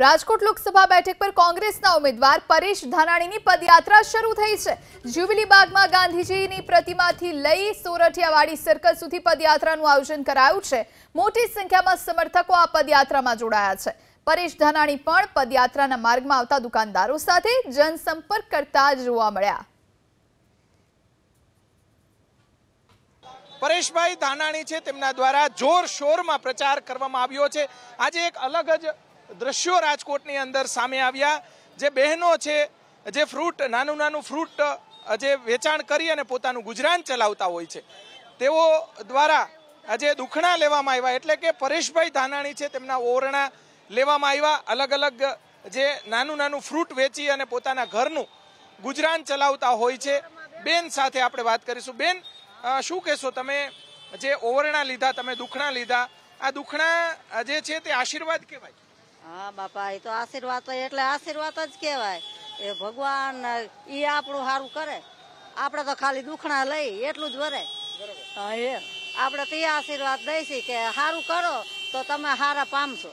રાજકોટ લોકસભા બેઠક પર કોંગ્રેસના ઉમેદવાર પરેશ ધાનાણીની પદયાત્રા શરૂ થઈ છે જ્યુબિલીબાગમાં ગાંધીજીની પ્રતિમાથી લઈ સોરઠિયાવાડી સર્કલ સુધી પદયાત્રાનું આયોજન કરાયું છે મોટી સંખ્યામાં સમર્થકો આ પદયાત્રામાં જોડાયા છે પરેશ ધાનાણી પણ પદયાત્રાના માર્ગમાં આવતા દુકાનદારો સાથે જનસંપર્ક કરતા જોવા મળ્યા પરેશભાઈ ધાનાણી છે તેમના દ્વારા જોરશોરમાં પ્રચાર કરવામાં આવ્યો છે આજે એક અલગ જ દ્રશ્યો રાજકોટની અંદર સામે આવ્યા જે બહેનો છે જે ફ્રૂટ નાનું નાનું ફ્રૂટ જે વેચાણ કરી અને પોતાનું ગુજરાન ચલાવતા હોય છે તેઓ દ્વારા આજે દુખણા લેવામાં આવ્યા એટલે કે પરેશભાઈ ધાનાણી છે તેમના ઓરણા લેવામાં આવ્યા અલગ અલગ જે નાનું નાનું ફ્રૂટ વેચી અને પોતાના ઘરનું ગુજરાન ચલાવતા હોય છે બેન સાથે આપણે વાત કરીશું બેન શું કહેશો તમે જે ઓવરણા લીધા તમે દુખણા લીધા આ દુખણા જે છે તે આશીર્વાદ કહેવાય હા બાપા એ તો આશીર્વાદ એટલે આશીર્વાદ જ કહેવાય એ ભગવાન એ આપણું સારું કરે આપણે તો ખાલી દુખણા લઈ એટલું જ વરે આપણે તો એ આશીર્વાદ દઈશી કે સારું કરો તો તમે સારા પામશો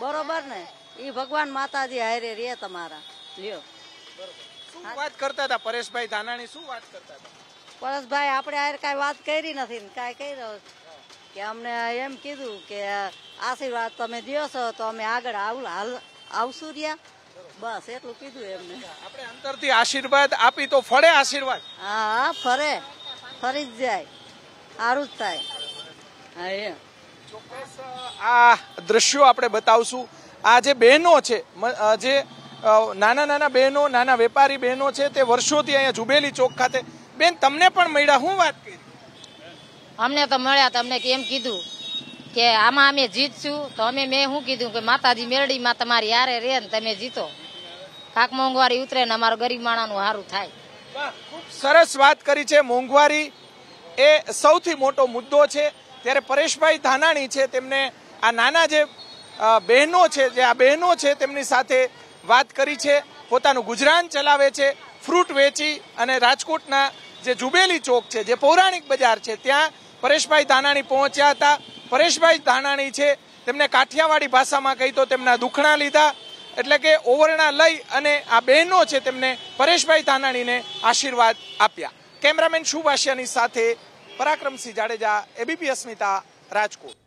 બરોબર ને એ ભગવાન માતાજી હારે રે તમારા લ્યો શું વાત કરતા હતા પરેશભાઈ ધાનાણી શું વાત કરતા હતા પરેશભાઈ આપણે હારે કાંઈ વાત કરી નથી કાંઈ કહી રહ્યો કે અમને એમ કીધું કે આશીર્વાદ તમે દો છો તો અમે આગળ આવું આવશું રહ્યા બસ એટલું કીધું એમને આપણે અંતરથી આશીર્વાદ આપી તો ફરે આશીર્વાદ હા ફરે ફરી જ જાય સારું જ થાય હા એ આ દ્રશ્યો આપણે બતાવશું આ જે બહેનો છે જે નાના નાના બહેનો નાના વેપારી બહેનો છે તે વર્ષોથી અહીંયા જુબેલી ચોક ખાતે બેન તમને પણ મળ્યા હું વાત કરી અમને તો મળ્યા તમને અમને એમ કીધું કે આમાં અમે જીતશું તો અમે મેં શું કીધું કે માતાજી મેરડીમાં તમારી યારે રે ને તમે જીતો કાક મોંઘવારી ઉતરે ને અમારું ગરીબ માણાનું સારું થાય સરસ વાત કરી છે મોંઘવારી એ સૌથી મોટો મુદ્દો છે ત્યારે પરેશભાઈ ધાનાણી છે તેમને આ નાના જે બહેનો છે જે આ બહેનો છે તેમની સાથે વાત કરી છે પોતાનું ગુજરાન ચલાવે છે ફ્રૂટ વેચી અને રાજકોટના જે જુબેલી ચોક છે જે પૌરાણિક બજાર છે ત્યાં પરેશભાઈ ધાનાણી પહોંચ્યા હતા પરેશભાઈ ધાનાણી છે તેમને કાઠિયાવાડી ભાષામાં કહી તો તેમના દુખણા લીધા એટલે કે ઓવરણા લઈ અને આ બહેનો છે તેમને પરેશભાઈ ધાનાણીને આશીર્વાદ આપ્યા કેમેરામેન શુભાશિયાની સાથે પરાક્રમસિંહ જાડેજા એબીપી અસ્મિતા રાજકોટ